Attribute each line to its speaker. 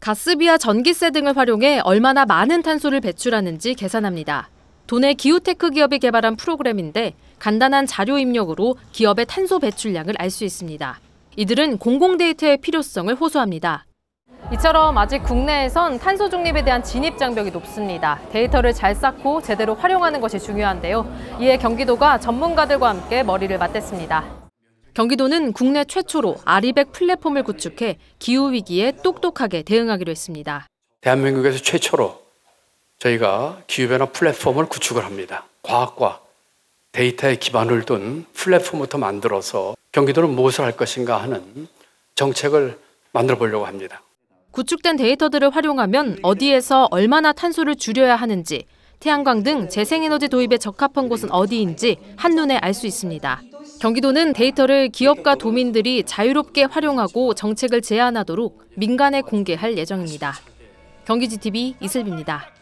Speaker 1: 가스비와 전기세 등을 활용해 얼마나 많은 탄소를 배출하는지 계산합니다. 도내 기후테크 기업이 개발한 프로그램인데 간단한 자료 입력으로 기업의 탄소 배출량을 알 수 있습니다. 이들은 공공 데이터의 필요성을 호소합니다. 이처럼 아직 국내에선 탄소 중립에 대한 진입 장벽이 높습니다. 데이터를 잘 쌓고 제대로 활용하는 것이 중요한데요. 이에 경기도가 전문가들과 함께 머리를 맞댔습니다. 경기도는 국내 최초로 아리백 플랫폼을 구축해 기후 위기에 똑똑하게 대응하기로 했습니다.
Speaker 2: 대한민국에서 최초로 저희가 기후변화 플랫폼을 구축을 합니다. 과학과 데이터에 기반을 둔 플랫폼부터 만들어서 경기도는 무엇을 할 것인가 하는 정책을 만들어 보려고 합니다.
Speaker 1: 구축된 데이터들을 활용하면 어디에서 얼마나 탄소를 줄여야 하는지, 태양광 등 재생에너지 도입에 적합한 곳은 어디인지 한눈에 알 수 있습니다. 경기도는 데이터를 기업과 도민들이 자유롭게 활용하고 정책을 제안하도록 민간에 공개할 예정입니다. 경기지TV 이슬비입니다.